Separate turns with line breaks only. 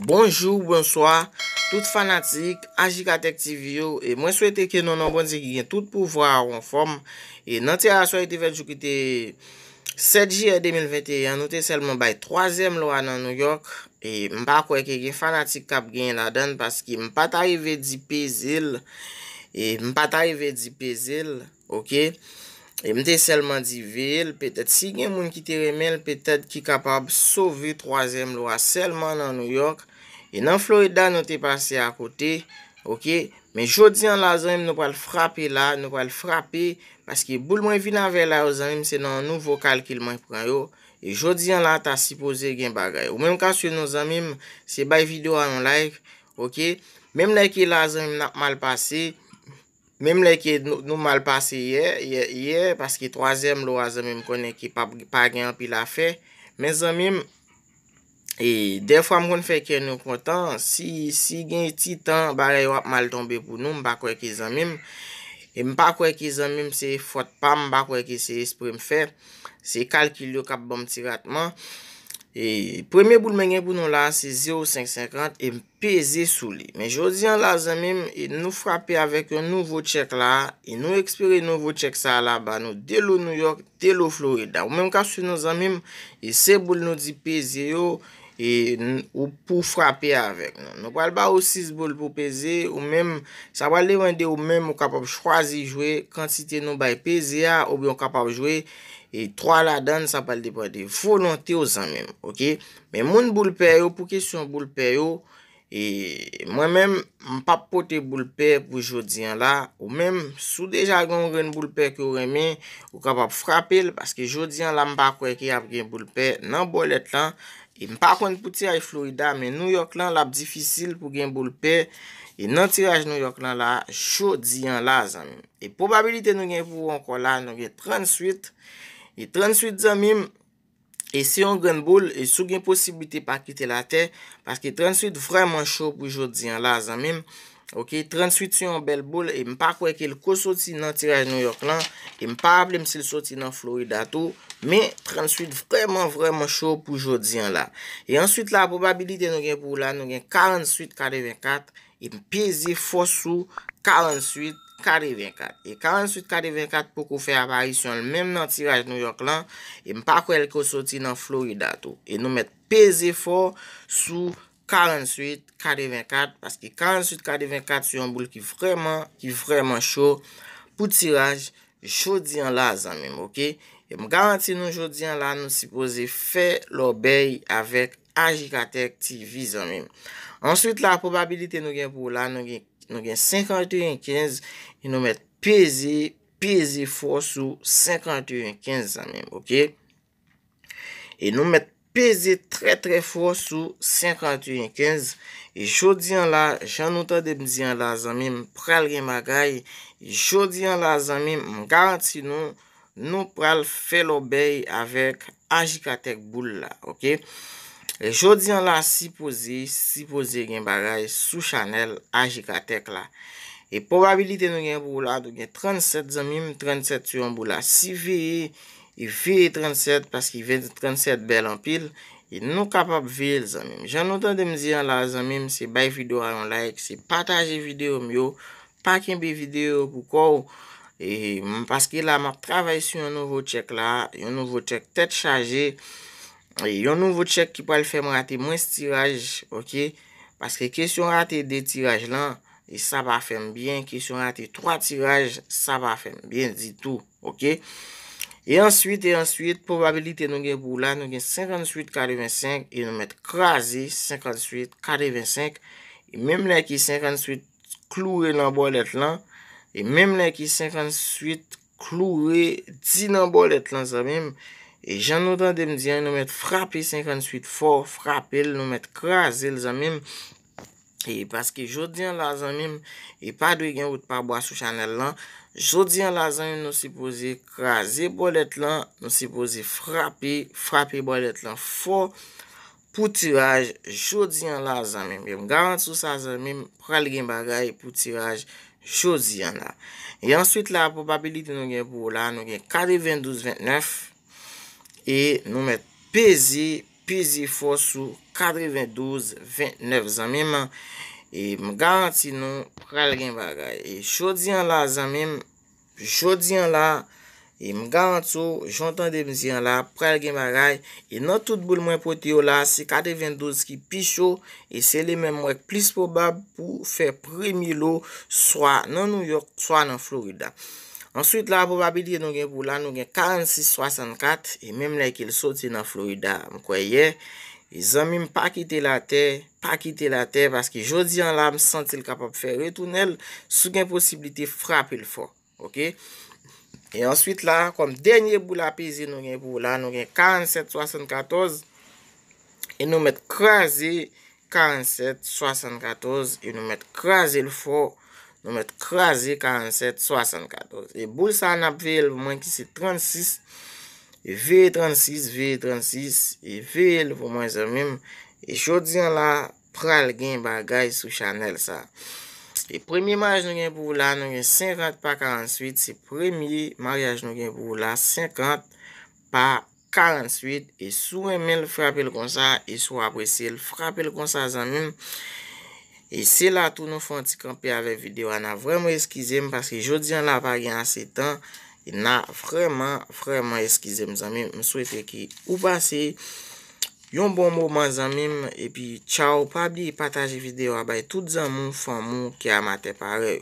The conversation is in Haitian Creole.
Bonjou, bonsoi, tout fanatik, agi katek TV yo, e mwen souete ke nonon bonzi ki gen tout pouvwa ronform, e nan te aswa ite veljou ki te 7 jir 2021, nou te selman bay 3em lwa nan New York, e mpa kwe ke gen fanatik kap gen yon adan, paski mpa ta yive di pezil, e mpa ta yive di pezil, ok, e mte selman di vil, petet si gen moun ki te remel, petet ki kapab sovi 3em lwa selman nan New York, E nan Florida nou te pase a kote, ok? Men jodi an la zanm nou pal frape la, nou pal frape, paski boul mwen vina ve la yo zanm, se nan nou vokal kil mwen pran yo, e jodi an la ta sipoze gen bagay. Ou menm ka suy nou zanm, se bay video an like, ok? Menm e la ki la zanm nak mal pase, menm la ki e nou mal pase ye, yè, yè, yè, paski troazem lo a zanm konen ki pa gen api la fe, menm zanm im, E defwa m kon fè kè nou kontan, si gen ti tan, barè yo ap mal tombe pou nou, m bak wè kè zanmèm. E, m bak wè kè zanmèm se fote pam, m bak wè kè se esprem fè, se kalkil yo kap bom ti ratman. E premè boul men gen pou nou la, se 0,550, e m pè zè sou li. Men jò diyan la zanmèm, e nou frapè avèk yon nouvo tchèk la, nou ekspire nouvo tchèk sa la, ba nou de lo New York, de lo Florida. Ou men m ka sou nou zanmèm, se boul nou di pè zè yo, E ou pou frapè avèk. Nou pal ba ou 6 bol pou peze. Ou mèm. Sa pal levande ou mèm ou kapap chwazi jwè. Kant si te nou bay peze ya. Ou bi an kapap jwè. E 3 la dan sa pal depande. Fou non te ou san mèm. Ok. Men moun bol peyo. Pou ke si yon bol peyo. E mwen mèm mpap pote boulpe pou jodi an la, ou mèm sou deja gen ou gen boulpe ki ou reme, ou kapap frapel, paske jodi an la mbakwe ki ap gen boulpe nan bolet lan, e mpakwen pouti ay Florida, men New York lan lap difisil pou gen boulpe, e nan tiraj New York lan la, jodi an la zanmim. E probabilite nou gen vou an kon lan, nou gen 38, e 38 zanmim, E se yon gen bol, e sou gen posibite pa kite la te, paske 38 vremen chou pou jodi an la, zanmim. Ok, 38 se yon bel bol, e m pa kweke l ko soti nan tiraj New York lan, e m pa ablem se l soti nan Florida tou, me 38 vremen vremen chou pou jodi an la. E answit la, a pobabilite nou gen pou lan, nou gen 48 kade 24, e m pezi fosou 48 kade 24. kade 24. E karensuit kade 24 pou kou fè apayi sou yon mèm nan tiraj nou yon klan, e m pa kou el kou soti nan Florida tou. E nou mèt pese fò sou karensuit kade 24, paski karensuit kade 24 sou yon boul ki vreman ki vreman chò pou tiraj, chò diyan la zanmèm, ok? E m garanti nou chò diyan la nou si pose fè lò bey avèk agikatek ti vizanmèm. Answit la probabilite nou gen pou la nou gen Nou gen 51-15, yon nou met pezi, pezi fò sou 51-15 zanmèm, ok? Yon e nou met pezi tre tre fò sou 51-15, yon jò diyan la, jan nou ta dem diyan la zanmèm, pral gen magay, yon e jò diyan la zanmèm, m garanti nou, nou pral fè lo bey avèk anji katek boul la, ok? E jodi an la sipozi, sipozi gen bagay sou chanel ajikatek la. E porabilite nou gen pou la, do gen 37 zanmim, 37 yon pou la. Si veye, veye 37, paski veye 37 bel an pil, e nou kapap veye zanmim. Jan notan de mzi an la zanmim, se bay video an like, se pataje video myo, pak en be video pou kou, e paski la mak travay su yon nouvo tchek la, yon nouvo tchek tet chaje, Yon nouvou tchek ki pal fèm rate mwens tiraj, ok? Paske kesyon rate de tiraj lan, e sa pa fèm byen. Kesyon rate 3 tiraj, sa pa fèm byen ditou, ok? E answit e answit, probabilite nou gen bou lan, nou gen 58-45, e nou met krasi 58-45, e mèm lè ki 58 klou re nan bolet lan, e mèm lè ki 58 klou re di nan bolet lan sa mèm, E jan notan dem diyan nou met frape 58 for, frape, nou met kraze l zanmim. E paske jodi an la zanmim, e pa dwe gen wout pa boas sou chanel lan, jodi an la zanmim nou se pose kraze bolet lan, nou se pose frape, frape bolet lan for, pou tiraj jodi an la zanmim. E yon garant sou sa zanmim, pral gen bagay pou tiraj jodi an la. E answit la apopabilite nou gen pou la, nou gen kade 22-29, E nou met pezi, pezi fosou 4.22.29 zanmenman. E m garanti nou pral gen bagay. E chodian la zanmen, chodian la, e m garanti sou, jantan demzian la, pral gen bagay. E nan tout boulmwen pote yo la, se 4.22 ki picho, e se le menmwek plis probab pou fe premi lo, swa nan New York, swa nan Florida. Answit la, bo babidi nou gen boulan, nou gen 46-64, e mem la ekil soti nan Florida, mkweye, e zanmim pa kite la te, pa kite la te, paski jodi an la msantil kapop fe retounel, sou gen posibilite frape l fo, ok? E answit la, kom denye boulapizi nou gen boulan, nou gen 47-74, e nou met kraze 47-74, e nou met kraze l fo, Nou met krasi 47, 74. E boul sa an ap VL pou mwen ki se 36. Ve 36, ve 36. E VL pou mwen zanmim. E, e jodian la pral gen bagay sou chanel sa. E premi marj nou gen pou vla nou gen 50 pa 48. Se premi marj nou gen pou vla 50 pa 48. E sou remen l frape l konsa. E sou apresi l frape l konsa zanmim. E se la tou nou fwanti kampe ave videwa, na vremen eskizem. Paske jodi an la vage an se tan, e na vremen, vremen eskizem zanmim. M souwete ki ou basi yon bon mouman zanmim. E pi chow, pabli pataje videwa bay tout zanmou fwamou ki amate pare.